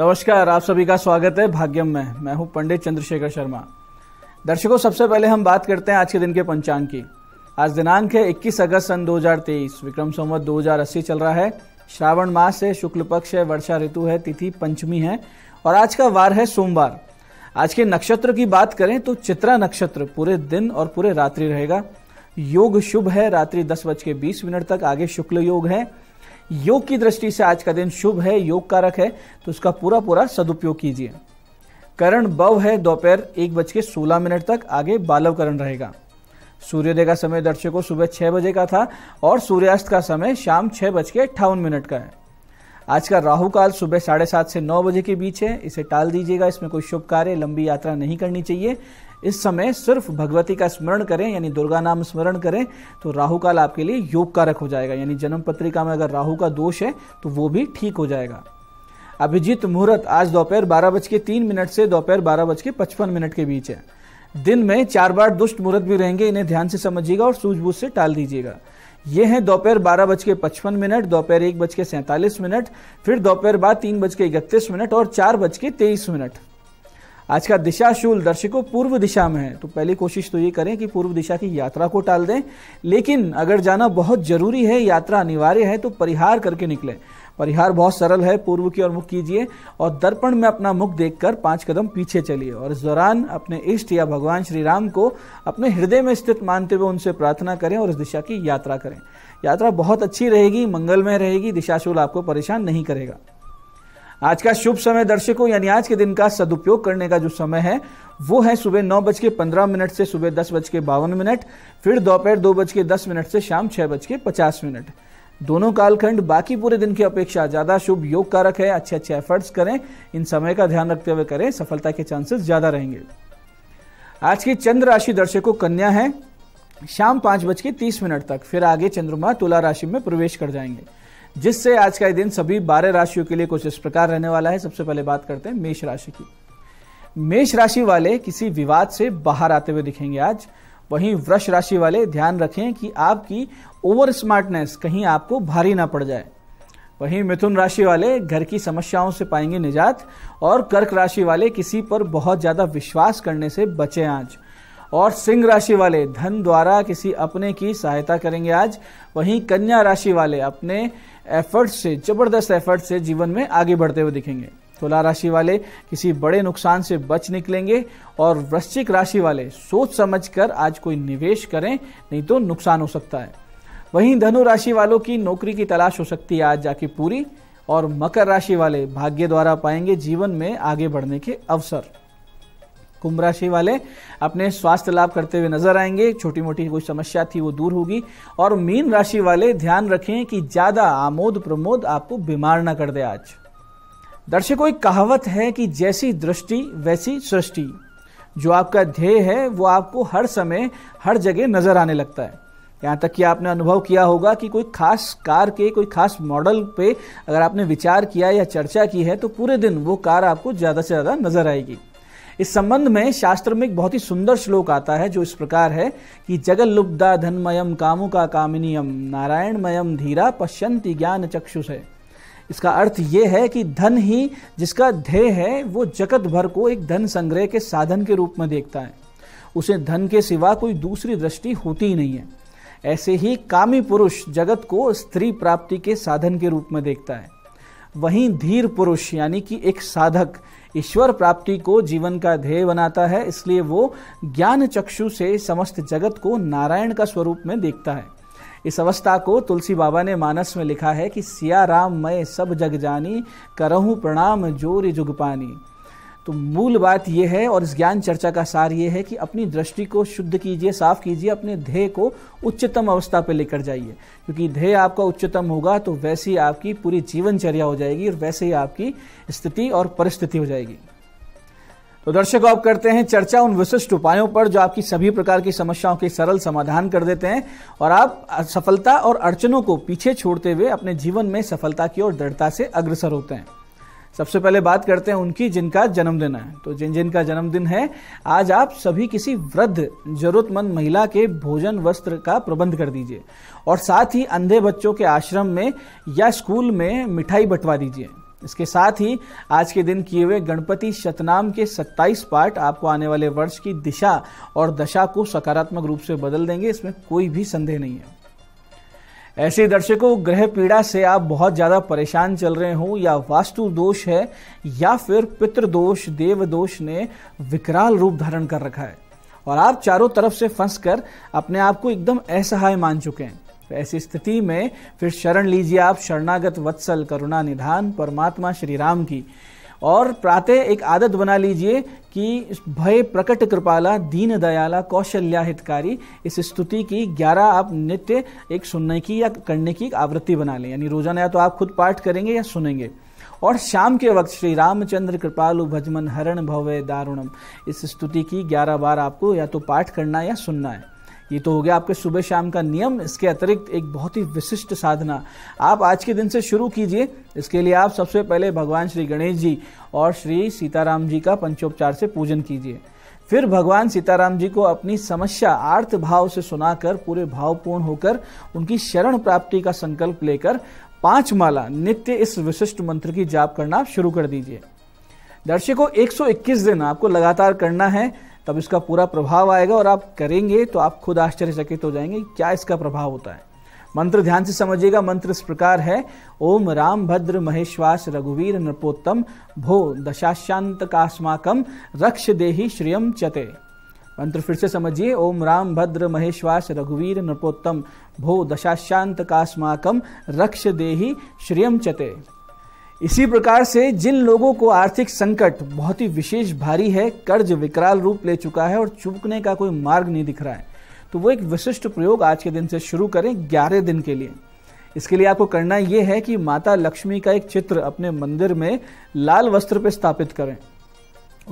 नमस्कार आप सभी का स्वागत है भाग्यम में मैं हूं पंडित चंद्रशेखर शर्मा दर्शकों सबसे पहले हम बात करते हैं आज के दिन के पंचांग की आज दिनांक है इक्कीस अगस्त सन 2023 विक्रम संवत 2080 चल रहा है श्रावण मास है शुक्ल पक्ष है वर्षा ऋतु है तिथि पंचमी है और आज का वार है सोमवार आज के नक्षत्र की बात करें तो चित्रा नक्षत्र पूरे दिन और पूरे रात्रि रहेगा योग शुभ है रात्रि दस बज के बीस मिनट तक आगे शुक्ल योग है योग की दृष्टि से आज का दिन शुभ है योग कारक है तो उसका पूरा पूरा सदुपयोग कीजिए करण बव है दोपहर एक बज के सोलह मिनट तक आगे बालव करण रहेगा सूर्योदय का समय दर्शकों सुबह छह बजे का था और सूर्यास्त का समय शाम छह बज के अट्ठावन मिनट का है आज का राहु काल सुबह साढ़े सात से नौ बजे के बीच है इसे टाल दीजिएगा इसमें कोई शुभ कार्य लंबी यात्रा नहीं करनी चाहिए इस समय सिर्फ भगवती का स्मरण करें यानी दुर्गा नाम स्मरण करें तो राहु काल आपके लिए योग कारक हो जाएगा यानी जन्म पत्रिका में अगर राहु का दोष है तो वो भी ठीक हो जाएगा अभिजीत मुहूर्त आज दोपहर बारह बज के तीन मिनट से दोपहर बारह बज के पचपन मिनट के बीच है दिन में चार बार दुष्ट मुहूर्त भी रहेंगे इन्हें ध्यान से समझिएगा और सूझबूझ से टाल दीजिएगा ये है दोपहर बारह बज के पचपन मिनट दोपहर एक बज के सैंतालीस मिनट फिर दोपहर बाद तीन बज के इकतीस मिनट और चार बज के तेईस मिनट आज का दिशाशूल दर्शकों पूर्व दिशा में है तो पहली कोशिश तो ये करें कि पूर्व दिशा की यात्रा को टाल दें लेकिन अगर जाना बहुत जरूरी है यात्रा अनिवार्य है तो परिहार करके निकले परिहार बहुत सरल है पूर्व की ओर मुख कीजिए और दर्पण में अपना मुख देखकर पांच कदम पीछे चलिए और इस दौरान अपने इष्ट या भगवान श्री राम को अपने हृदय में स्थित मानते हुए उनसे प्रार्थना करें और इस दिशा की यात्रा करें यात्रा बहुत अच्छी रहेगी मंगलमय रहेगी दिशाशूल आपको परेशान नहीं करेगा आज का शुभ समय दर्शकों यानी आज के दिन का सदुपयोग करने का जो समय है वो है सुबह नौ बज के पंद्रह मिनट से सुबह दस बज के बावन मिनट फिर दोपहर दो बज के दस मिनट से शाम छह बज के पचास मिनट दोनों कालखंड बाकी पूरे दिन की अपेक्षा ज़्यादा शुभ योग कारक है अच्छे अच्छे एफर्ट्स करें इन समय का ध्यान रखते हुए करें सफलता के चांसेस ज़्यादा रहेंगे आज की चंद्र राशि दर्शकों कन्या है शाम पांच बज के तीस मिनट तक फिर आगे चंद्रमा तुला राशि में प्रवेश कर जाएंगे जिससे आज का दिन सभी बारह राशियों के लिए कुछ इस प्रकार रहने वाला है सबसे पहले बात करते हैं मेष राशि की मेष राशि वाले किसी विवाद से बाहर आते हुए दिखेंगे आज वहीं वृक्ष राशि वाले ध्यान रखें कि आपकी ओवर स्मार्टनेस कहीं आपको भारी ना पड़ जाए वहीं मिथुन राशि वाले घर की समस्याओं से पाएंगे निजात और कर्क राशि वाले किसी पर बहुत ज़्यादा विश्वास करने से बचे आज और सिंह राशि वाले धन द्वारा किसी अपने की सहायता करेंगे आज वहीं कन्या राशि वाले अपने एफर्ट से जबरदस्त एफर्ट से जीवन में आगे बढ़ते हुए दिखेंगे तुला राशि वाले किसी बड़े नुकसान से बच निकलेंगे और वृश्चिक राशि वाले सोच समझ कर आज कोई निवेश करें नहीं तो नुकसान हो सकता है वहीं धनु राशि वालों की नौकरी की तलाश हो सकती है आज जाके पूरी और मकर राशि वाले भाग्य द्वारा पाएंगे जीवन में आगे बढ़ने के अवसर कुंभ राशि वाले अपने स्वास्थ्य लाभ करते हुए नजर आएंगे छोटी मोटी कोई समस्या थी वो दूर होगी और मीन राशि वाले ध्यान रखें कि ज्यादा आमोद प्रमोद आपको बीमार ना कर दे आज दर्शकों एक कहावत है कि जैसी दृष्टि वैसी सृष्टि जो आपका ध्येय है वो आपको हर समय हर जगह नजर आने लगता है यहाँ तक कि आपने अनुभव किया होगा कि कोई खास कार के कोई खास मॉडल पे अगर आपने विचार किया या चर्चा की है तो पूरे दिन वो कार आपको ज़्यादा से ज़्यादा नजर आएगी इस संबंध में शास्त्र में एक बहुत ही सुंदर श्लोक आता है जो इस प्रकार है कि जगल लुब्धा धनमयम कामुका कामिनियम नारायणमयम धीरा पश्यंती ज्ञान चक्षुष है इसका अर्थ ये है कि धन ही जिसका ध्येय है वो जगत भर को एक धन संग्रह के साधन के रूप में देखता है उसे धन के सिवा कोई दूसरी दृष्टि होती ही नहीं है ऐसे ही कामी पुरुष जगत को स्त्री प्राप्ति के साधन के रूप में देखता है वहीं धीर पुरुष यानी कि एक साधक ईश्वर प्राप्ति को जीवन का ध्येय बनाता है इसलिए वो ज्ञान चक्षु से समस्त जगत को नारायण का स्वरूप में देखता है इस अवस्था को तुलसी बाबा ने मानस में लिखा है कि सिया राम मैं सब जग जानी करहूँ प्रणाम जोर जुग पानी तो मूल बात यह है और इस ज्ञान चर्चा का सार ये है कि अपनी दृष्टि को शुद्ध कीजिए साफ कीजिए अपने ध्येय को उच्चतम अवस्था पर लेकर जाइए क्योंकि ध्येय आपका उच्चतम होगा तो वैसी आपकी पूरी जीवनचर्या हो जाएगी और वैसे ही आपकी स्थिति और परिस्थिति हो जाएगी तो दर्शक आप करते हैं चर्चा उन विशिष्ट उपायों पर जो आपकी सभी प्रकार की समस्याओं के सरल समाधान कर देते हैं और आप सफलता और अड़चनों को पीछे छोड़ते हुए अपने जीवन में सफलता की ओर दृढ़ता से अग्रसर होते हैं सबसे पहले बात करते हैं उनकी जिनका जन्मदिन है तो जिन जिन का जन्मदिन है आज आप सभी किसी वृद्ध जरूरतमंद महिला के भोजन वस्त्र का प्रबंध कर दीजिए और साथ ही अंधे बच्चों के आश्रम में या स्कूल में मिठाई बंटवा दीजिए इसके साथ ही आज के दिन किए हुए गणपति शतनाम के 27 पाठ आपको आने वाले वर्ष की दिशा और दशा को सकारात्मक रूप से बदल देंगे इसमें कोई भी संदेह नहीं है ऐसे दर्शकों ग्रह पीड़ा से आप बहुत ज़्यादा परेशान चल रहे हो या वास्तु दोष है या फिर पितृ दोष देव दोष ने विकराल रूप धारण कर रखा है और आप चारों तरफ से फंस कर अपने आप को एकदम असहाय मान चुके हैं तो ऐसी स्थिति में फिर शरण लीजिए आप शरणागत वत्सल करुणा निधान परमात्मा श्री राम की और प्रातः एक आदत बना लीजिए कि भय प्रकट कृपाला दीन दयाला कौशल्या हितकारी इस स्तुति की ग्यारह आप नित्य एक सुनने की या करने की आवृत्ति बना लें यानी रोजाना या तो आप खुद पाठ करेंगे या सुनेंगे और शाम के वक्त श्री रामचंद्र कृपालु भजमन हरण भवे दारुणम इस स्तुति की ग्यारह बार आपको या तो पाठ करना या सुनना है ये तो हो गया आपके सुबह शाम का नियम इसके अतिरिक्त एक बहुत ही विशिष्ट साधना आप आज के दिन से शुरू कीजिए इसके लिए आप सबसे पहले भगवान श्री गणेश जी और श्री सीताराम जी का पंचोपचार से पूजन कीजिए फिर भगवान सीताराम जी को अपनी समस्या आर्थ भाव से सुनाकर पूरे भावपूर्ण होकर उनकी शरण प्राप्ति का संकल्प लेकर पांच माला नित्य इस विशिष्ट मंत्र की जाप करना आप शुरू कर दीजिए दर्शकों 121 दिन आपको लगातार करना है तब इसका पूरा प्रभाव आएगा और आप करेंगे तो आप खुद आश्चर्यचकित हो जाएंगे क्या इसका प्रभाव होता है मंत्र ध्यान से समझिएगा मंत्र इस प्रकार है ओम राम भद्र महेश्वास रघुवीर नृपोत्तम भो दशाशांत कास्माकम रक्ष दे श्रियम चते मंत्र फिर से समझिए ओम राम भद्र महेश्वास रघुवीर नृपोत्तम भो दशाशांत कास्माकम रक्ष दे श्रियम चते इसी प्रकार से जिन लोगों को आर्थिक संकट बहुत ही विशेष भारी है कर्ज विकराल रूप ले चुका है और चुपकने का कोई मार्ग नहीं दिख रहा है तो वो एक विशिष्ट प्रयोग आज के दिन से शुरू करें ग्यारह दिन के लिए इसके लिए आपको करना यह है कि माता लक्ष्मी का एक चित्र अपने मंदिर में लाल वस्त्र पर स्थापित करें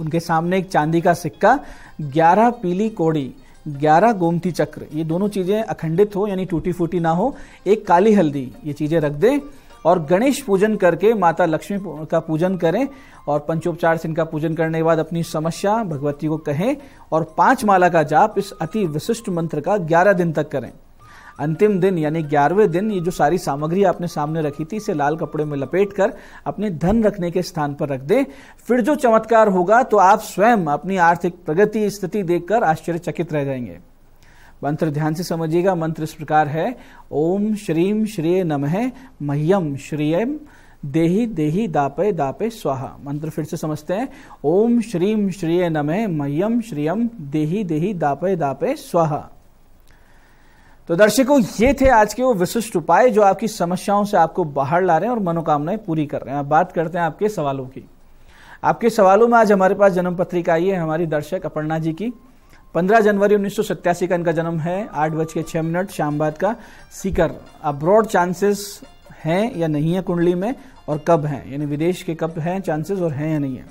उनके सामने एक चांदी का सिक्का ग्यारह पीली कोड़ी ग्यारह गोमती चक्र ये दोनों चीज़ें अखंडित हो यानी टूटी फूटी ना हो एक काली हल्दी ये चीज़ें रख दें और गणेश पूजन करके माता लक्ष्मी का पूजन करें और पंचोपचार से इनका पूजन करने के बाद अपनी समस्या भगवती को कहें और पांच माला का जाप इस अति विशिष्ट मंत्र का ग्यारह दिन तक करें अंतिम दिन यानी ग्यारहवें दिन ये जो सारी सामग्री आपने सामने रखी थी इसे लाल कपड़े में लपेट कर अपने धन रखने के स्थान पर रख दें फिर जो चमत्कार होगा तो आप स्वयं अपनी आर्थिक प्रगति स्थिति देखकर आश्चर्यचकित रह जाएंगे मंत्र ध्यान से समझिएगा मंत्र इस प्रकार है ओम श्रीम श्रेय नमः मह्यम श्रियम देही देही दापे दापे स्वाहा मंत्र फिर से समझते हैं ओम श्रीम श्रिय नमः मह्यम श्रियम देही देही दापे दापे स्वाहा तो दर्शकों ये थे आज के वो विशिष्ट उपाय जो आपकी समस्याओं से आपको बाहर ला रहे हैं और मनोकामनाएं पूरी कर रहे हैं अब बात करते हैं आपके सवालों की आपके सवालों में आज हमारे पास जन्म पत्रिका आई है हमारी दर्शक अपर्णा जी की 15 जनवरी उन्नीस का इनका जन्म है आठ बज के छह मिनट शाम बाद का सीकर अब्रॉड चांसेस हैं या नहीं है कुंडली में और कब हैं यानी विदेश के कब हैं चांसेस और हैं या नहीं है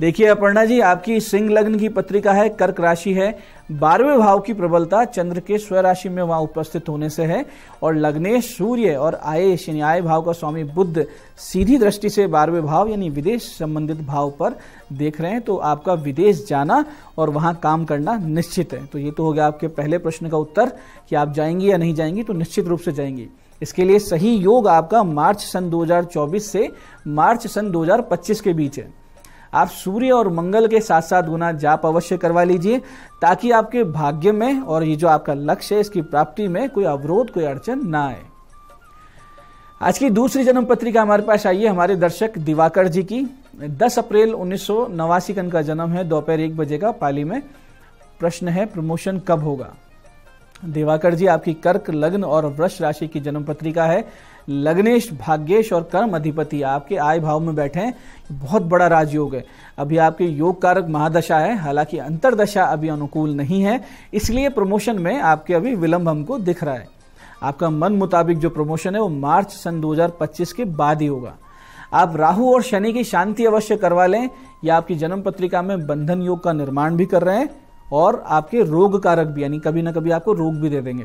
देखिए अपर्णा जी आपकी सिंह लग्न की पत्रिका है कर्क राशि है बारहवें भाव की प्रबलता चंद्र के स्व राशि में वहां उपस्थित होने से है और लग्ने सूर्य और आय शनि आय भाव का स्वामी बुद्ध सीधी दृष्टि से बारहवें भाव यानी विदेश संबंधित भाव पर देख रहे हैं तो आपका विदेश जाना और वहां काम करना निश्चित है तो ये तो हो गया आपके पहले प्रश्न का उत्तर कि आप जाएंगी या नहीं जाएंगी तो निश्चित रूप से जाएंगी इसके लिए सही योग आपका मार्च सन 2024 से मार्च सन 2025 के बीच है आप सूर्य और मंगल के साथ साथ गुना जाप अवश्य करवा लीजिए ताकि आपके भाग्य में और ये जो आपका लक्ष्य है इसकी प्राप्ति में कोई अवरोध कोई अड़चन ना आए आज की दूसरी जन्म पत्रिका हमारे पास आई है हमारे दर्शक दिवाकर जी की 10 अप्रैल उन्नीस सौ का जन्म है दोपहर एक बजे का पाली में प्रश्न है प्रमोशन कब होगा दिवाकर जी आपकी कर्क लग्न और वृक्ष राशि की जन्म पत्रिका है लग्नेश भाग्येश और कर्म अधिपति आपके आय भाव में बैठे हैं बहुत बड़ा राजयोग है अभी आपके योग कारक महादशा है हालांकि अंतरदशा अभी अनुकूल नहीं है इसलिए प्रमोशन में आपके अभी विलंब हमको दिख रहा है आपका मन मुताबिक जो प्रमोशन है वो मार्च सन 2025 के बाद ही होगा आप राहु और शनि की शांति अवश्य करवा लें या आपकी जन्म पत्रिका में बंधन योग का निर्माण भी कर रहे हैं और आपके रोग कारक भी यानी कभी ना कभी आपको रोग भी दे देंगे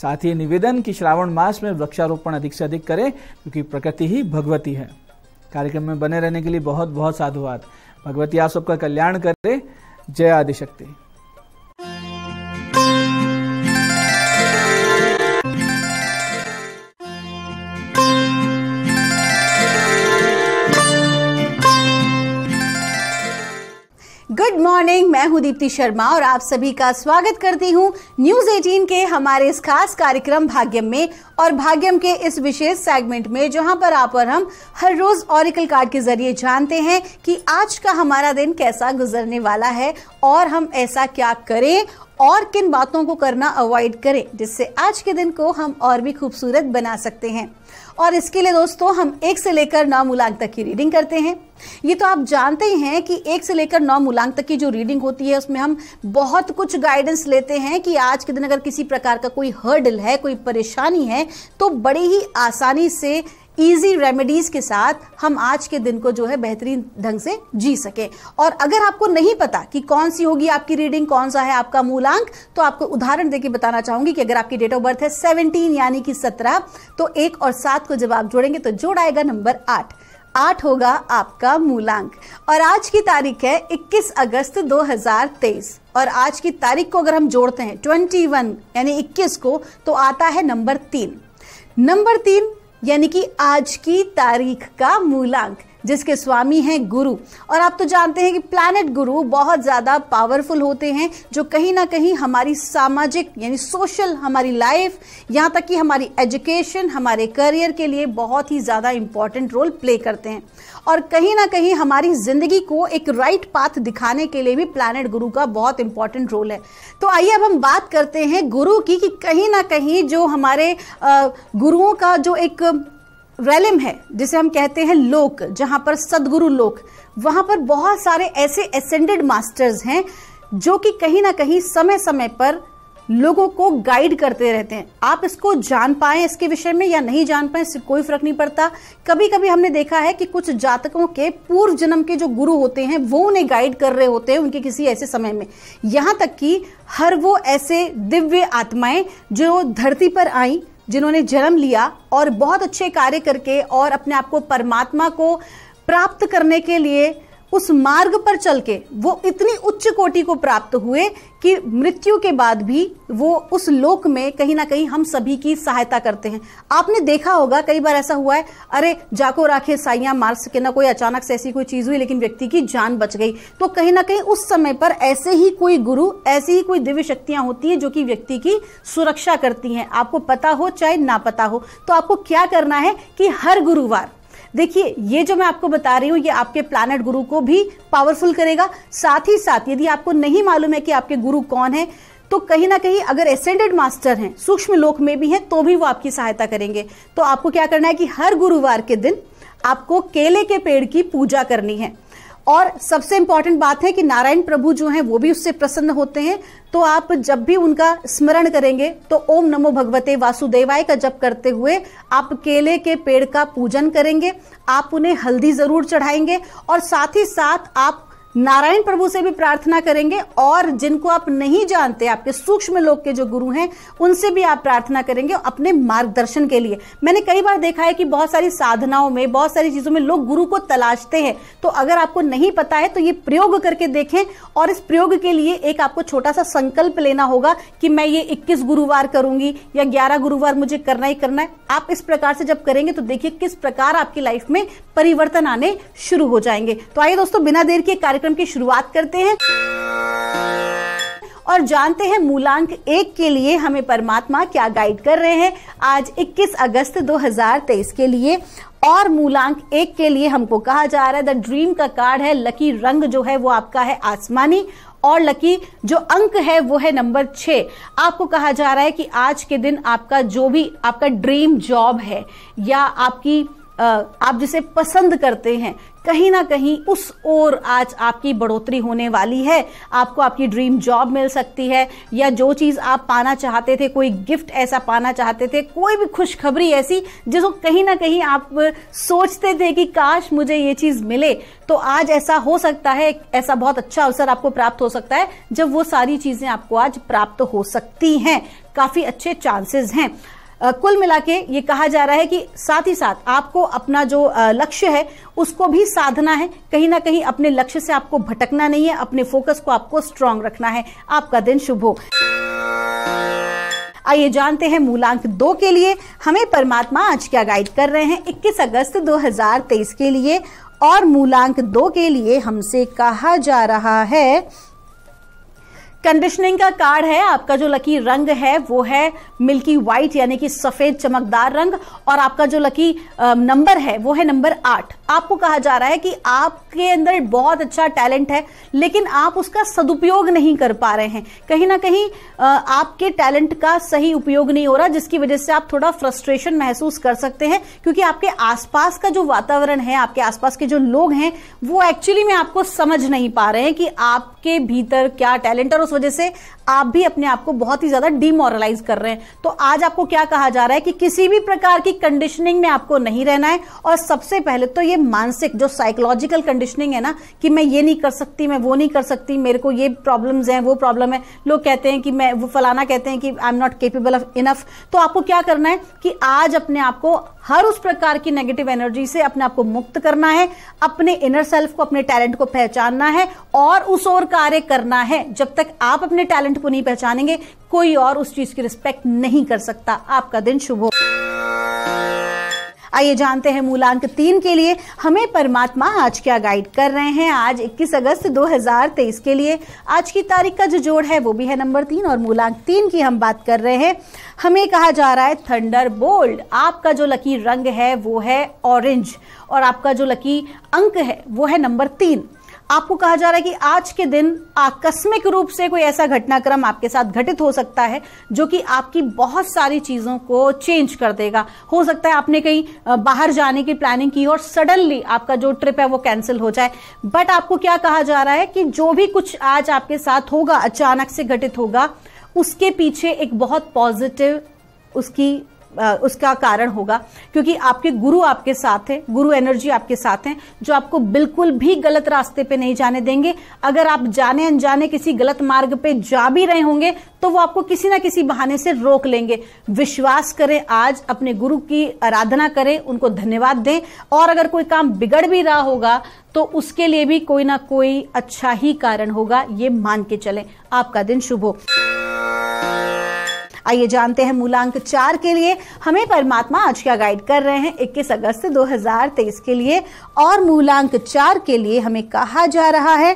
साथ ही निवेदन कि श्रावण मास में वृक्षारोपण अधिक से अधिक करें क्योंकि प्रकृति ही भगवती है कार्यक्रम में बने रहने के लिए बहुत बहुत साधुवाद भगवती आप सबका कल्याण करे जय आदिशक्ति गुड मॉर्निंग मैं हूं दीप्ति शर्मा और आप सभी का स्वागत करती हूं न्यूज 18 के हमारे इस खास कार्यक्रम भाग्यम में और भाग्यम के इस विशेष सेगमेंट में जहां पर आप और हम हर रोज ऑरिकल कार्ड के जरिए जानते हैं कि आज का हमारा दिन कैसा गुजरने वाला है और हम ऐसा क्या करें और किन बातों को करना अवॉइड करें जिससे आज के दिन को हम और भी खूबसूरत बना सकते हैं और इसके लिए दोस्तों हम एक से लेकर नौ मूलांक तक की रीडिंग करते हैं ये तो आप जानते ही हैं कि एक से लेकर नौ मूलांक तक की जो रीडिंग होती है उसमें हम बहुत कुछ गाइडेंस लेते हैं कि आज के दिन अगर किसी प्रकार का कोई हर्डल है कोई परेशानी है तो बड़ी ही आसानी से ईजी रेमेडीज के साथ हम आज के दिन को जो है बेहतरीन ढंग से जी सके और अगर आपको नहीं पता कि कौन सी होगी आपकी रीडिंग कौन सा है आपका मूलांक तो आपको उदाहरण देके बताना चाहूंगी कि अगर आपकी डेट ऑफ बर्थ है सेवनटीन यानी कि सत्रह तो एक और सात को जब आप जोड़ेंगे तो जोड़ आएगा नंबर आठ आठ होगा आपका मूलांक और आज की तारीख है 21 अगस्त 2023 और आज की तारीख को अगर हम जोड़ते हैं 21 यानी 21 को तो आता है नंबर तीन नंबर तीन यानी कि आज की तारीख का मूलांक जिसके स्वामी हैं गुरु और आप तो जानते हैं कि प्लानट गुरु बहुत ज़्यादा पावरफुल होते हैं जो कहीं ना कहीं हमारी सामाजिक यानी सोशल हमारी लाइफ यहाँ तक कि हमारी एजुकेशन हमारे करियर के लिए बहुत ही ज़्यादा इम्पॉर्टेंट रोल प्ले करते हैं और कहीं ना कहीं हमारी ज़िंदगी को एक राइट पाथ दिखाने के लिए भी प्लानट गुरु का बहुत इम्पॉर्टेंट रोल है तो आइए अब हम बात करते हैं गुरु की कि कहीं ना कहीं जो हमारे गुरुओं का जो एक रैलिम है जिसे हम कहते हैं लोक जहां पर सदगुरु लोक वहां पर बहुत सारे ऐसे एसेंडेड मास्टर्स हैं जो कि कहीं ना कहीं समय समय पर लोगों को गाइड करते रहते हैं आप इसको जान पाए इसके विषय में या नहीं जान पाए इससे कोई फर्क नहीं पड़ता कभी कभी हमने देखा है कि कुछ जातकों के पूर्व जन्म के जो गुरु होते हैं वो उन्हें गाइड कर रहे होते हैं उनके किसी ऐसे समय में यहाँ तक कि हर वो ऐसे दिव्य आत्माएं जो धरती पर आई जिन्होंने जन्म लिया और बहुत अच्छे कार्य करके और अपने आप को परमात्मा को प्राप्त करने के लिए उस मार्ग पर चल के वो इतनी उच्च कोटि को प्राप्त हुए कि मृत्यु के बाद भी वो उस लोक में कहीं ना कहीं हम सभी की सहायता करते हैं आपने देखा होगा कई बार ऐसा हुआ है अरे जाको राखे साइया मार सके ना कोई अचानक से ऐसी कोई चीज हुई लेकिन व्यक्ति की जान बच गई तो कहीं ना कहीं उस समय पर ऐसे ही कोई गुरु ऐसी ही कोई दिव्य शक्तियां होती हैं जो कि व्यक्ति की सुरक्षा करती हैं आपको पता हो चाहे ना पता हो तो आपको क्या करना है कि हर गुरुवार देखिए ये जो मैं आपको बता रही हूँ ये आपके प्लानट गुरु को भी पावरफुल करेगा साथ ही साथ यदि आपको नहीं मालूम है कि आपके गुरु कौन है तो कहीं ना कहीं अगर एसेंडेड मास्टर हैं सूक्ष्म लोक में भी हैं तो भी वो आपकी सहायता करेंगे तो आपको क्या करना है कि हर गुरुवार के दिन आपको केले के पेड़ की पूजा करनी है और सबसे इंपॉर्टेंट बात है कि नारायण प्रभु जो हैं वो भी उससे प्रसन्न होते हैं तो आप जब भी उनका स्मरण करेंगे तो ओम नमो भगवते वासुदेवाय का जप करते हुए आप केले के पेड़ का पूजन करेंगे आप उन्हें हल्दी जरूर चढ़ाएंगे और साथ ही साथ आप नारायण प्रभु से भी प्रार्थना करेंगे और जिनको आप नहीं जानते आपके सूक्ष्म लोक के जो गुरु हैं उनसे भी आप प्रार्थना करेंगे अपने मार्गदर्शन के लिए मैंने कई बार देखा है कि बहुत सारी साधनाओं में बहुत सारी चीज़ों में लोग गुरु को तलाशते हैं तो अगर आपको नहीं पता है तो ये प्रयोग करके देखें और इस प्रयोग के लिए एक आपको छोटा सा संकल्प लेना होगा कि मैं ये इक्कीस गुरुवार करूंगी या ग्यारह गुरुवार मुझे करना ही करना है आप इस प्रकार से जब करेंगे तो देखिए किस प्रकार आपकी लाइफ में परिवर्तन आने शुरू हो जाएंगे तो आइए दोस्तों बिना देर के कार्यक्रम कार्यक्रम की शुरुआत करते हैं और जानते हैं मूलांक एक के लिए हमें परमात्मा क्या गाइड कर रहे हैं आज 21 अगस्त 2023 के लिए और मूलांक एक के लिए हमको कहा जा रहा है द ड्रीम का कार्ड है लकी रंग जो है वो आपका है आसमानी और लकी जो अंक है वो है नंबर छः आपको कहा जा रहा है कि आज के दिन आपका जो भी आपका ड्रीम जॉब है या आपकी आप जिसे पसंद करते हैं कहीं ना कहीं उस ओर आज आपकी बढ़ोतरी होने वाली है आपको आपकी ड्रीम जॉब मिल सकती है या जो चीज़ आप पाना चाहते थे कोई गिफ्ट ऐसा पाना चाहते थे कोई भी खुशखबरी ऐसी जिसको कहीं ना कहीं आप सोचते थे कि काश मुझे ये चीज़ मिले तो आज ऐसा हो सकता है ऐसा बहुत अच्छा अवसर आपको प्राप्त हो सकता है जब वो सारी चीज़ें आपको आज प्राप्त हो सकती हैं काफ़ी अच्छे चांसेस हैं कुल मिला के ये कहा जा रहा है कि साथ ही साथ आपको अपना जो लक्ष्य है उसको भी साधना है कहीं ना कहीं अपने लक्ष्य से आपको भटकना नहीं है अपने फोकस को आपको स्ट्रांग रखना है आपका दिन शुभ हो आइए जानते हैं मूलांक दो के लिए हमें परमात्मा आज क्या गाइड कर रहे हैं 21 अगस्त 2023 के लिए और मूलांक दो के लिए हमसे कहा जा रहा है कंडीशनिंग का कार्ड है आपका जो लकी रंग है वो है मिल्की वाइट यानी कि सफेद चमकदार रंग और आपका जो लकी नंबर है वो है नंबर आठ आपको कहा जा रहा है कि आपके अंदर बहुत अच्छा टैलेंट है लेकिन आप उसका सदुपयोग नहीं कर पा रहे हैं कहीं ना कहीं आपके टैलेंट का सही उपयोग नहीं हो रहा जिसकी वजह से आप थोड़ा फ्रस्ट्रेशन महसूस कर सकते हैं क्योंकि आपके आसपास का जो वातावरण है आपके आसपास के जो लोग हैं वो एक्चुअली में आपको समझ नहीं पा रहे हैं कि आपके भीतर क्या टैलेंट और वजह से आप भी अपने आप को बहुत ही ज्यादा डिमोरलाइज कर रहे हैं तो आज आपको क्या कहा जा रहा है कि किसी भी प्रकार की कंडीशनिंग में आपको नहीं रहना है और सबसे पहले तो ये मानसिक जो साइकोलॉजिकल कंडीशनिंग है ना कि मैं ये नहीं कर सकती मैं वो नहीं कर सकती मेरे को ये प्रॉब्लम्स हैं वो प्रॉब्लम है लोग कहते हैं कि मैं वो फलाना कहते हैं कि I am not capable of enough तो आपको क्या करना है कि आज अपने आप को हर उस प्रकार की नेगेटिव एनर्जी से अपने आप को मुक्त करना है अपने इनर सेल्फ को अपने टैलेंट को पहचानना है और उस और कार्य करना है जब तक आप अपने टैलेंट टैलेंट को नहीं पहचानेंगे कोई और उस चीज की रिस्पेक्ट नहीं कर सकता आपका दिन शुभ हो आइए जानते हैं मूलांक तीन के लिए हमें परमात्मा आज क्या गाइड कर रहे हैं आज 21 अगस्त 2023 के लिए आज की तारीख का जो जोड़ है वो भी है नंबर तीन और मूलांक तीन की हम बात कर रहे हैं हमें कहा जा रहा है थंडर बोल्ड आपका जो लकी रंग है वो है ऑरेंज और आपका जो लकी अंक है वो है नंबर तीन आपको कहा जा रहा है कि आज के दिन आकस्मिक रूप से कोई ऐसा घटनाक्रम आपके साथ घटित हो सकता है जो कि आपकी बहुत सारी चीजों को चेंज कर देगा हो सकता है आपने कहीं बाहर जाने की प्लानिंग की और सडनली आपका जो ट्रिप है वो कैंसिल हो जाए बट आपको क्या कहा जा रहा है कि जो भी कुछ आज आपके साथ होगा अचानक से घटित होगा उसके पीछे एक बहुत पॉजिटिव उसकी उसका कारण होगा क्योंकि आपके गुरु आपके साथ हैं गुरु एनर्जी आपके साथ हैं जो आपको बिल्कुल भी गलत रास्ते पे नहीं जाने देंगे अगर आप जाने अनजाने किसी गलत मार्ग पे जा भी रहे होंगे तो वो आपको किसी ना किसी बहाने से रोक लेंगे विश्वास करें आज अपने गुरु की आराधना करें उनको धन्यवाद दें और अगर कोई काम बिगड़ भी रहा होगा तो उसके लिए भी कोई ना कोई अच्छा ही कारण होगा ये मान के चले आपका दिन शुभ हो आइए जानते हैं मूलांक चार के लिए हमें परमात्मा आज क्या गाइड कर रहे हैं 21 अगस्त 2023 के लिए और मूलांक चार के लिए हमें कहा जा रहा है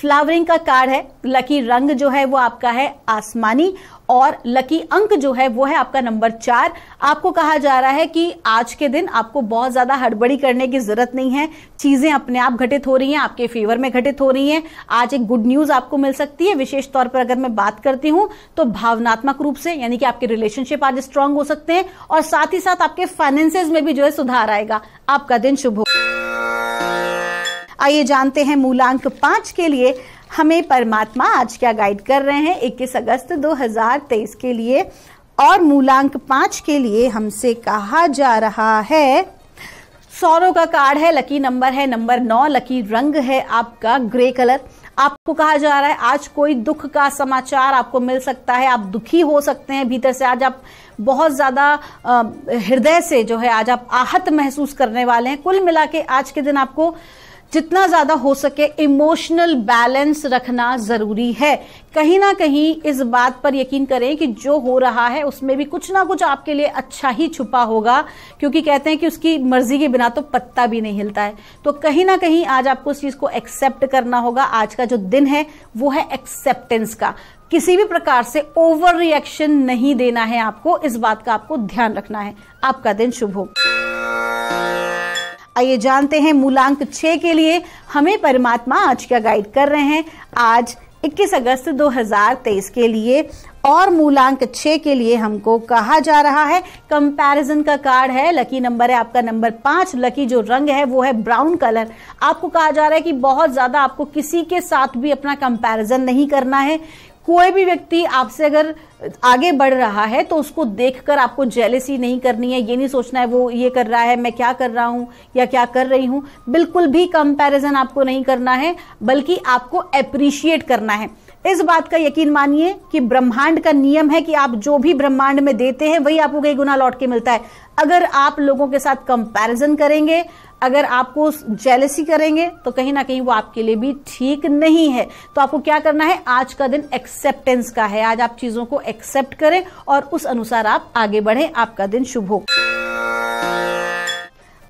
फ्लावरिंग का कार्ड है लकी रंग जो है वो आपका है आसमानी और लकी अंक जो है वो है आपका नंबर चार आपको कहा जा रहा है कि आज के दिन आपको बहुत ज्यादा हड़बड़ी करने की जरूरत नहीं है चीजें अपने आप घटित हो रही हैं आपके फेवर में घटित हो रही हैं आज एक गुड न्यूज आपको मिल सकती है विशेष तौर पर अगर मैं बात करती हूं तो भावनात्मक रूप से यानी कि आपके रिलेशनशिप आज स्ट्रांग हो सकते हैं और साथ ही साथ आपके फाइनेंसेज में भी जो है सुधार आएगा आपका दिन शुभ हो आइए जानते हैं मूलांक पांच के लिए हमें परमात्मा आज क्या गाइड कर रहे हैं 21 अगस्त 2023 के लिए और मूलांक पाँच के लिए हमसे कहा जा रहा है सौरों का कार्ड है लकी नंबर है नंबर नौ लकी रंग है आपका ग्रे कलर आपको कहा जा रहा है आज कोई दुख का समाचार आपको मिल सकता है आप दुखी हो सकते हैं भीतर से आज आप बहुत ज़्यादा हृदय से जो है आज आप आहत महसूस करने वाले हैं कुल मिला के आज के दिन आपको जितना ज़्यादा हो सके इमोशनल बैलेंस रखना ज़रूरी है कहीं ना कहीं इस बात पर यकीन करें कि जो हो रहा है उसमें भी कुछ ना कुछ आपके लिए अच्छा ही छुपा होगा क्योंकि कहते हैं कि उसकी मर्जी के बिना तो पत्ता भी नहीं हिलता है तो कहीं ना कहीं आज आपको उस चीज़ को एक्सेप्ट करना होगा आज का जो दिन है वो है एक्सेप्टेंस का किसी भी प्रकार से ओवर रिएक्शन नहीं देना है आपको इस बात का आपको ध्यान रखना है आपका दिन शुभ हो आइए जानते हैं मूलांक छः के लिए हमें परमात्मा आज क्या गाइड कर रहे हैं आज 21 अगस्त 2023 के लिए और मूलांक छः के लिए हमको कहा जा रहा है कंपैरिजन का कार्ड है लकी नंबर है आपका नंबर पांच लकी जो रंग है वो है ब्राउन कलर आपको कहा जा रहा है कि बहुत ज़्यादा आपको किसी के साथ भी अपना कंपैरिजन नहीं करना है कोई भी व्यक्ति आपसे अगर आगे बढ़ रहा है तो उसको देखकर आपको जेलेसी नहीं करनी है ये नहीं सोचना है वो ये कर रहा है मैं क्या कर रहा हूँ या क्या कर रही हूँ बिल्कुल भी कंपैरिजन आपको नहीं करना है बल्कि आपको अप्रिशिएट करना है इस बात का यकीन मानिए कि ब्रह्मांड का नियम है कि आप जो भी ब्रह्मांड में देते हैं वही आपको कई गुना लौट के मिलता है अगर आप लोगों के साथ कंपैरिजन करेंगे अगर आपको जेलसी करेंगे तो कहीं ना कहीं वो आपके लिए भी ठीक नहीं है तो आपको क्या करना है आज का दिन एक्सेप्टेंस का है आज आप चीजों को एक्सेप्ट करें और उस अनुसार आप आगे बढ़ें आपका दिन शुभ हो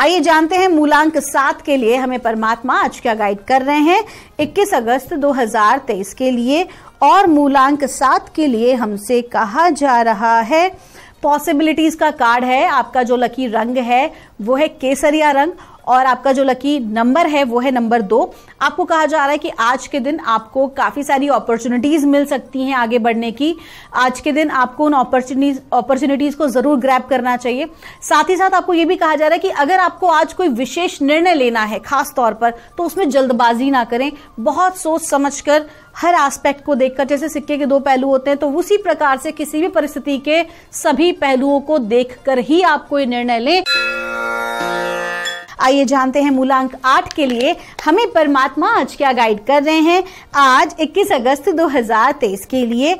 आइए जानते हैं मूलांक सात के लिए हमें परमात्मा आज क्या गाइड कर रहे हैं 21 अगस्त 2023 के लिए और मूलांक सात के लिए हमसे कहा जा रहा है पॉसिबिलिटीज का कार्ड है आपका जो लकी रंग है वो है केसरिया रंग और आपका जो लकी नंबर है वो है नंबर दो आपको कहा जा रहा है कि आज के दिन आपको काफ़ी सारी अपॉर्चुनिटीज़ मिल सकती हैं आगे बढ़ने की आज के दिन आपको उन अपॉर्चुनिटीज अपॉर्चुनिटीज़ को ज़रूर ग्रैप करना चाहिए साथ ही साथ आपको ये भी कहा जा रहा है कि अगर आपको आज कोई विशेष निर्णय लेना है खास तौर पर तो उसमें जल्दबाजी ना करें बहुत सोच समझ कर हर एस्पेक्ट को देखकर जैसे सिक्के के दो पहलू होते हैं तो उसी प्रकार से किसी भी परिस्थिति के सभी पहलुओं को देखकर ही आप कोई निर्णय लें आइए जानते हैं मूलांक आठ के लिए हमें परमात्मा आज क्या गाइड कर रहे हैं आज 21 अगस्त 2023 के लिए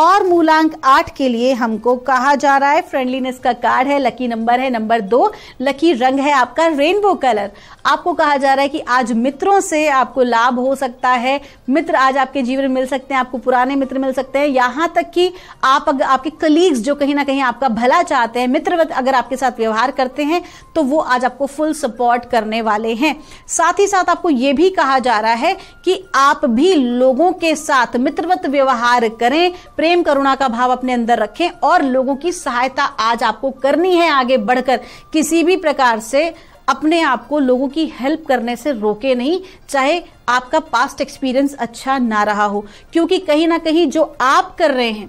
और मूलांक आठ के लिए हमको कहा जा रहा है फ्रेंडलीनेस का कार्ड है लकी नंबर है नंबर दो लकी रंग है आपका रेनबो कलर आपको कहा जा रहा है कि आज मित्रों से आपको लाभ हो सकता है मित्र आज आपके जीवन मिल सकते हैं आपको पुराने मित्र मिल सकते हैं यहां तक कि आप अगर आपके कलीग्स जो कहीं ना कहीं आपका भला चाहते हैं मित्र अगर आपके साथ व्यवहार करते हैं तो वो आज आपको फुल सपोर्ट करने वाले हैं साथ ही साथ आपको ये भी कहा जा रहा है कि आप भी लोगों के साथ मित्रवत व्यवहार करें प्रेम करुणा का भाव अपने अंदर रखें और लोगों की सहायता आज आपको करनी है आगे बढ़कर किसी भी प्रकार से अपने आप को लोगों की हेल्प करने से रोके नहीं चाहे आपका पास्ट एक्सपीरियंस अच्छा ना रहा हो क्योंकि कहीं ना कहीं जो आप कर रहे हैं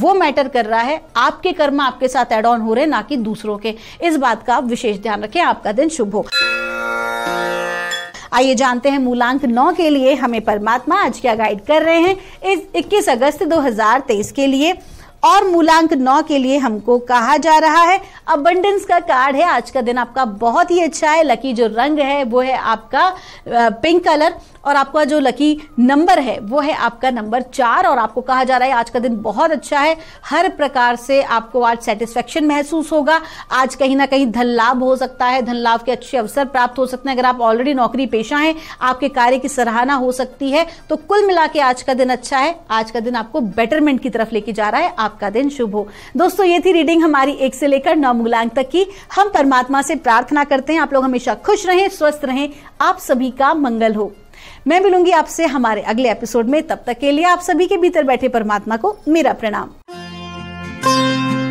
वो मैटर कर रहा है आपके कर्म आपके साथ एड ऑन हो रहे हैं ना कि दूसरों के इस बात का आप विशेष ध्यान रखें आपका दिन शुभ हो आइए जानते हैं मूलांक नौ के लिए हमें परमात्मा आज क्या गाइड कर रहे हैं इस इक्कीस अगस्त 2023 के लिए और मूलांक नौ के लिए हमको कहा जा रहा है अबंडेंस का कार्ड है आज का दिन आपका बहुत ही अच्छा है लकी जो रंग है वो है आपका पिंक कलर और आपका जो लकी नंबर है वो है आपका नंबर चार और आपको कहा जा रहा है आज का दिन बहुत अच्छा है हर प्रकार से आपको आज सेटिस्फेक्शन महसूस होगा आज कहीं ना कहीं धन लाभ हो सकता है धन लाभ के अच्छे अवसर प्राप्त हो सकते हैं अगर आप ऑलरेडी नौकरी पेशा हैं आपके कार्य की सराहना हो सकती है तो कुल मिला आज का दिन अच्छा है आज का दिन आपको बेटरमेंट की तरफ लेके जा रहा है आप आपका दिन शुभ हो दोस्तों ये थी रीडिंग हमारी एक से लेकर नौ मूलांक तक की हम परमात्मा से प्रार्थना करते हैं आप लोग हमेशा खुश रहें स्वस्थ रहें आप सभी का मंगल हो मैं मिलूंगी आपसे हमारे अगले एपिसोड में तब तक के लिए आप सभी के भीतर बैठे परमात्मा को मेरा प्रणाम